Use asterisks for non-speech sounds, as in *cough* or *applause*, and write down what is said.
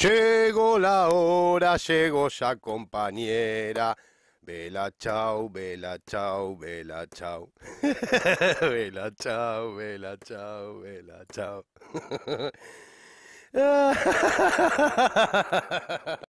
Llegó la hora, llegó ya compañera. Vela chau, vela chau, vela chau. *laughs* vela chau, vela chau, vela chau. *laughs*